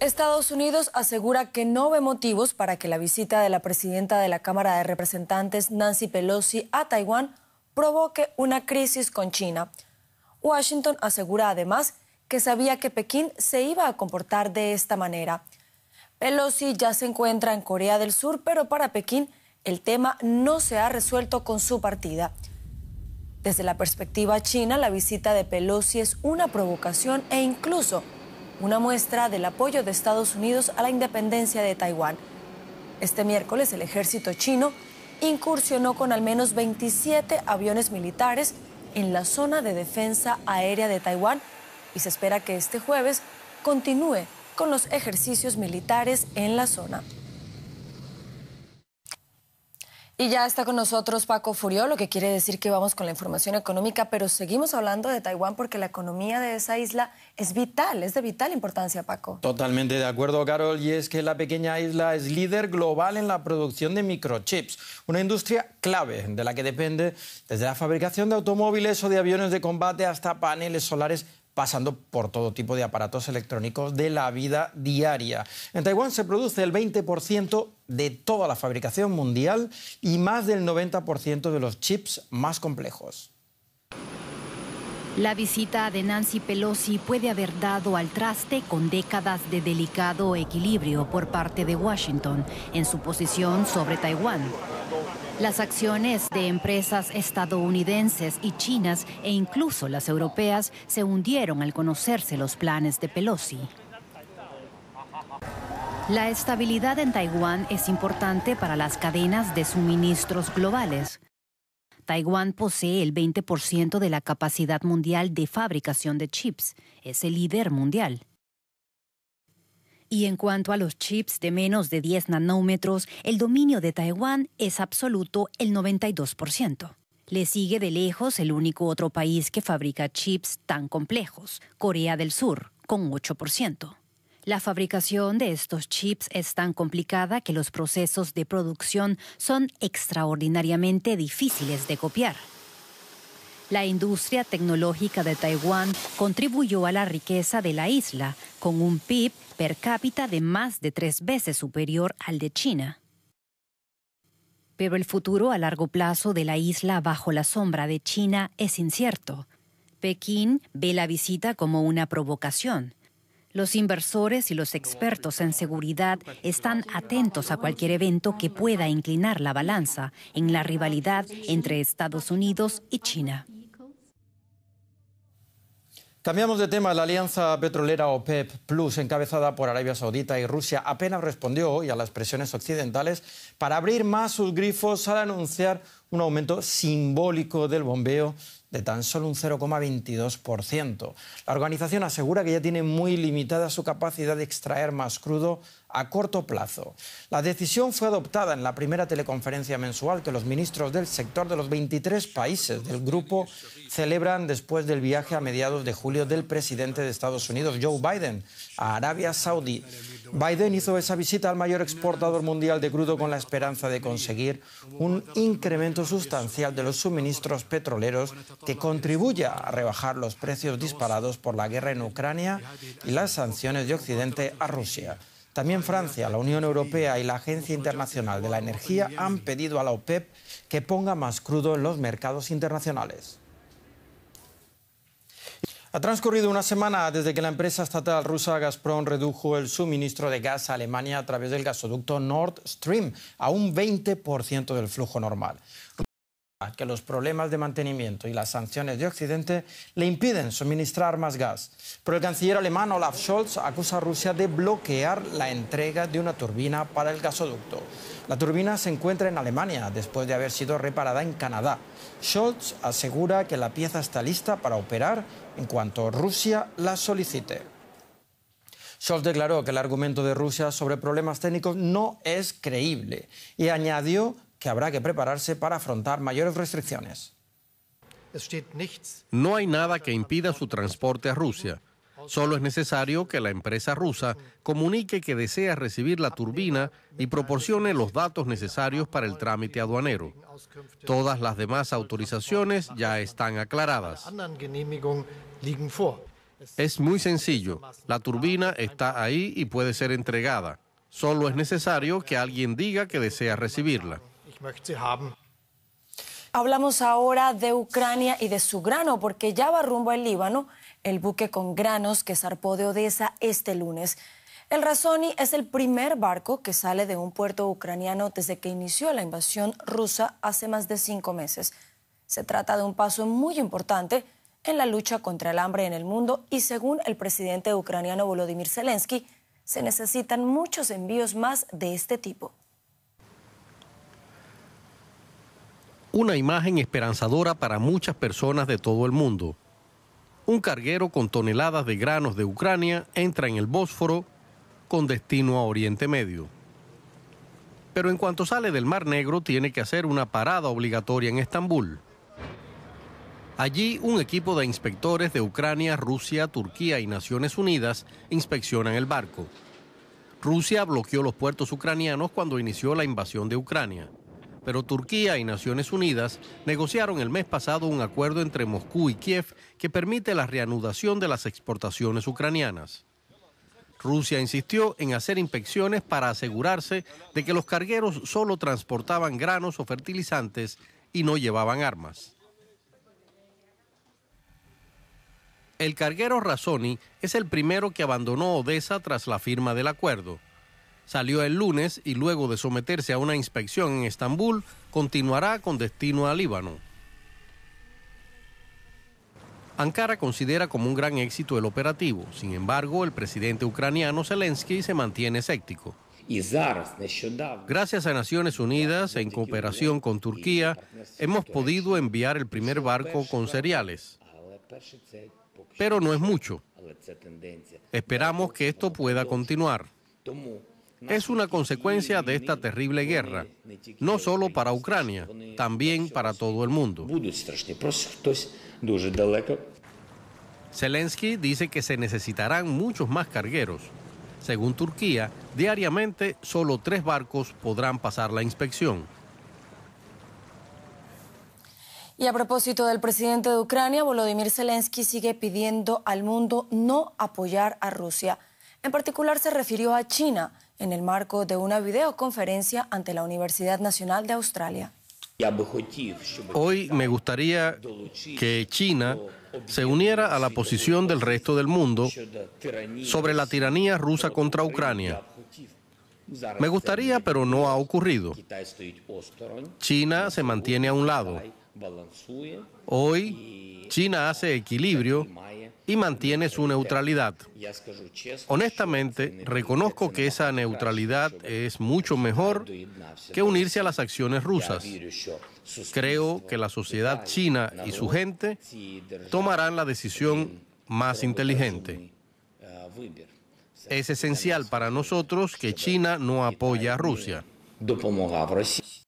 Estados Unidos asegura que no ve motivos para que la visita de la presidenta de la Cámara de Representantes, Nancy Pelosi, a Taiwán provoque una crisis con China. Washington asegura además que sabía que Pekín se iba a comportar de esta manera. Pelosi ya se encuentra en Corea del Sur, pero para Pekín el tema no se ha resuelto con su partida. Desde la perspectiva china, la visita de Pelosi es una provocación e incluso una muestra del apoyo de Estados Unidos a la independencia de Taiwán. Este miércoles el ejército chino incursionó con al menos 27 aviones militares en la zona de defensa aérea de Taiwán y se espera que este jueves continúe con los ejercicios militares en la zona. Y ya está con nosotros Paco Furió, lo que quiere decir que vamos con la información económica, pero seguimos hablando de Taiwán porque la economía de esa isla es vital, es de vital importancia, Paco. Totalmente de acuerdo, Carol, y es que la pequeña isla es líder global en la producción de microchips, una industria clave de la que depende desde la fabricación de automóviles o de aviones de combate hasta paneles solares pasando por todo tipo de aparatos electrónicos de la vida diaria. En Taiwán se produce el 20% de toda la fabricación mundial y más del 90% de los chips más complejos. La visita de Nancy Pelosi puede haber dado al traste con décadas de delicado equilibrio por parte de Washington en su posición sobre Taiwán. Las acciones de empresas estadounidenses y chinas e incluso las europeas se hundieron al conocerse los planes de Pelosi. La estabilidad en Taiwán es importante para las cadenas de suministros globales. Taiwán posee el 20% de la capacidad mundial de fabricación de chips. Es el líder mundial. Y en cuanto a los chips de menos de 10 nanómetros, el dominio de Taiwán es absoluto el 92%. Le sigue de lejos el único otro país que fabrica chips tan complejos, Corea del Sur, con 8%. La fabricación de estos chips es tan complicada que los procesos de producción son extraordinariamente difíciles de copiar. La industria tecnológica de Taiwán contribuyó a la riqueza de la isla, con un PIB per cápita de más de tres veces superior al de China. Pero el futuro a largo plazo de la isla bajo la sombra de China es incierto. Pekín ve la visita como una provocación. Los inversores y los expertos en seguridad están atentos a cualquier evento que pueda inclinar la balanza en la rivalidad entre Estados Unidos y China. Cambiamos de tema. La alianza petrolera OPEP e Plus, encabezada por Arabia Saudita y Rusia, apenas respondió hoy a las presiones occidentales para abrir más sus grifos al anunciar un aumento simbólico del bombeo de tan solo un 0,22%. La organización asegura que ya tiene muy limitada su capacidad de extraer más crudo a corto plazo. La decisión fue adoptada en la primera teleconferencia mensual que los ministros del sector de los 23 países del grupo celebran después del viaje a mediados de julio del presidente de Estados Unidos, Joe Biden, a Arabia Saudí. Biden hizo esa visita al mayor exportador mundial de crudo con la esperanza de conseguir un incremento sustancial de los suministros petroleros que contribuya a rebajar los precios disparados por la guerra en Ucrania y las sanciones de Occidente a Rusia. También Francia, la Unión Europea y la Agencia Internacional de la Energía han pedido a la OPEP que ponga más crudo en los mercados internacionales. Ha transcurrido una semana desde que la empresa estatal rusa Gazprom redujo el suministro de gas a Alemania a través del gasoducto Nord Stream a un 20% del flujo normal que los problemas de mantenimiento y las sanciones de Occidente le impiden suministrar más gas. Pero el canciller alemán Olaf Scholz acusa a Rusia de bloquear la entrega de una turbina para el gasoducto. La turbina se encuentra en Alemania después de haber sido reparada en Canadá. Scholz asegura que la pieza está lista para operar en cuanto Rusia la solicite. Scholz declaró que el argumento de Rusia sobre problemas técnicos no es creíble y añadió que habrá que prepararse para afrontar mayores restricciones. No hay nada que impida su transporte a Rusia. Solo es necesario que la empresa rusa comunique que desea recibir la turbina y proporcione los datos necesarios para el trámite aduanero. Todas las demás autorizaciones ya están aclaradas. Es muy sencillo. La turbina está ahí y puede ser entregada. Solo es necesario que alguien diga que desea recibirla. Hablamos ahora de Ucrania y de su grano, porque ya va rumbo al Líbano el buque con granos que zarpó de Odessa este lunes. El Razoni es el primer barco que sale de un puerto ucraniano desde que inició la invasión rusa hace más de cinco meses. Se trata de un paso muy importante en la lucha contra el hambre en el mundo y según el presidente ucraniano Volodymyr Zelensky, se necesitan muchos envíos más de este tipo. una imagen esperanzadora para muchas personas de todo el mundo. Un carguero con toneladas de granos de Ucrania entra en el Bósforo con destino a Oriente Medio. Pero en cuanto sale del Mar Negro tiene que hacer una parada obligatoria en Estambul. Allí un equipo de inspectores de Ucrania, Rusia, Turquía y Naciones Unidas inspeccionan el barco. Rusia bloqueó los puertos ucranianos cuando inició la invasión de Ucrania pero Turquía y Naciones Unidas negociaron el mes pasado un acuerdo entre Moscú y Kiev que permite la reanudación de las exportaciones ucranianas. Rusia insistió en hacer inspecciones para asegurarse de que los cargueros solo transportaban granos o fertilizantes y no llevaban armas. El carguero Razoni es el primero que abandonó Odessa tras la firma del acuerdo salió el lunes y luego de someterse a una inspección en Estambul, continuará con destino a Líbano. Ankara considera como un gran éxito el operativo. Sin embargo, el presidente ucraniano Zelensky se mantiene escéptico. Gracias a Naciones Unidas, en cooperación con Turquía, hemos podido enviar el primer barco con cereales. Pero no es mucho. Esperamos que esto pueda continuar es una consecuencia de esta terrible guerra, no solo para Ucrania, también para todo el mundo. Zelensky dice que se necesitarán muchos más cargueros. Según Turquía, diariamente solo tres barcos podrán pasar la inspección. Y a propósito del presidente de Ucrania, Volodymyr Zelensky sigue pidiendo al mundo no apoyar a Rusia. En particular se refirió a China, en el marco de una videoconferencia ante la Universidad Nacional de Australia. Hoy me gustaría que China se uniera a la posición del resto del mundo sobre la tiranía rusa contra Ucrania. Me gustaría, pero no ha ocurrido. China se mantiene a un lado. Hoy China hace equilibrio y mantiene su neutralidad. Honestamente, reconozco que esa neutralidad es mucho mejor que unirse a las acciones rusas. Creo que la sociedad china y su gente tomarán la decisión más inteligente. Ah, es esencial para nosotros que China no apoye a Rusia.